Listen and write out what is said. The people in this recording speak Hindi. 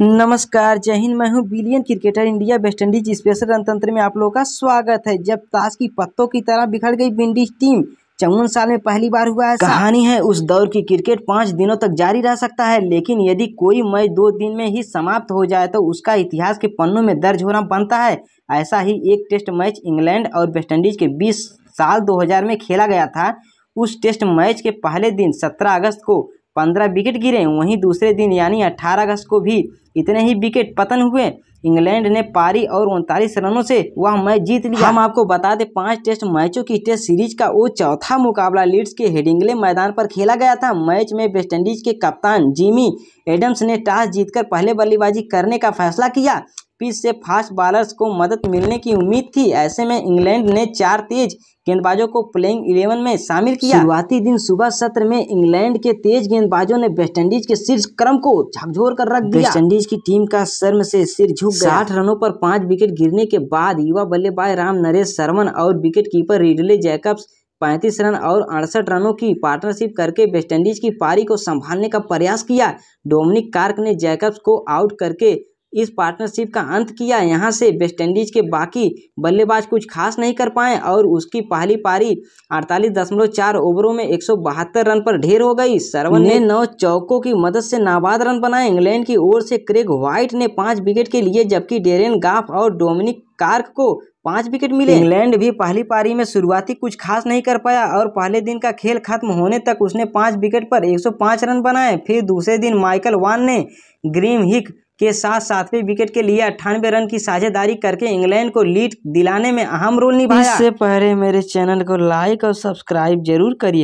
नमस्कार जय हिंद मैं हूं billion cricketer India Indies special रणतंत्र में आप लोगों का स्वागत है जब ताश की पत्तों की तरह बिखर गई विंडीज टीम चौवन साल में पहली बार हुआ है कहानी है उस दौर की क्रिकेट पाँच दिनों तक जारी रह सकता है लेकिन यदि कोई मई दो दिन में ही समाप्त हो जाए तो उसका इतिहास के पन्नों में दर्ज होना बनता है ऐसा ही एक टेस्ट मैच इंग्लैंड और वेस्ट इंडीज के बीस साल दो में खेला गया था उस टेस्ट मैच के पहले दिन सत्रह अगस्त को पंद्रह विकेट गिरे वहीं दूसरे दिन यानी अट्ठारह अगस्त को भी इतने ही विकेट पतन हुए इंग्लैंड ने पारी और उनतालीस रनों से वह मैच जीत लिया हम आपको बता दें पांच टेस्ट मैचों की टेस्ट सीरीज का वो चौथा मुकाबला लीड्स के हेडिंगले मैदान पर खेला गया था मैच में वेस्टइंडीज के कप्तान जिमी एडम्स ने टॉस जीतकर पहले बल्लेबाजी करने का फैसला किया स्पीड से फास्ट बॉलर्स को मदद मिलने की उम्मीद थी ऐसे में इंग्लैंड ने चार तेज गेंदबाजों को प्लेइंग इलेवन में शामिल किया शुरुआती दिन सुबह सत्र में इंग्लैंड के तेज गेंदबाजों ने वेस्टइंडीज के शीर्ष क्रम को झकझोर कर रख दिया वेस्टइंडीज की टीम का शर्म से सिर झुक गया आठ रनों पर पांच विकेट गिरने के बाद युवा बल्लेबाज राम नरेश शर्मन और विकेट कीपर रिडले जैकब्स पैंतीस रन और अड़सठ रनों की पार्टनरशिप करके वेस्टइंडीज की पारी को संभालने का प्रयास किया डोमिनिक कार्क ने जैकब्स को आउट करके इस पार्टनरशिप का अंत किया यहां से वेस्टइंडीज के बाकी बल्लेबाज कुछ खास नहीं कर पाए और उसकी पहली पारी अड़तालीस ओवरों में एक रन पर ढेर हो गई सरवन ने नौ चौकों की मदद से नाबाद रन बनाए इंग्लैंड की ओर से क्रेग व्हाइट ने पांच विकेट के लिए जबकि डेरेन गाफ और डोमिनिक कार्क को पांच विकेट मिले इंग्लैंड भी पहली पारी में शुरुआती कुछ खास नहीं कर पाया और पहले दिन का खेल खत्म होने तक उसने पांच विकेट पर 105 रन बनाए फिर दूसरे दिन माइकल वान ने ग्रीम हिक के साथ सातवें विकेट के लिए अट्ठानवे रन की साझेदारी करके इंग्लैंड को लीड दिलाने में अहम रोल निभाया इससे पहले मेरे चैनल को लाइक और सब्सक्राइब जरूर करिए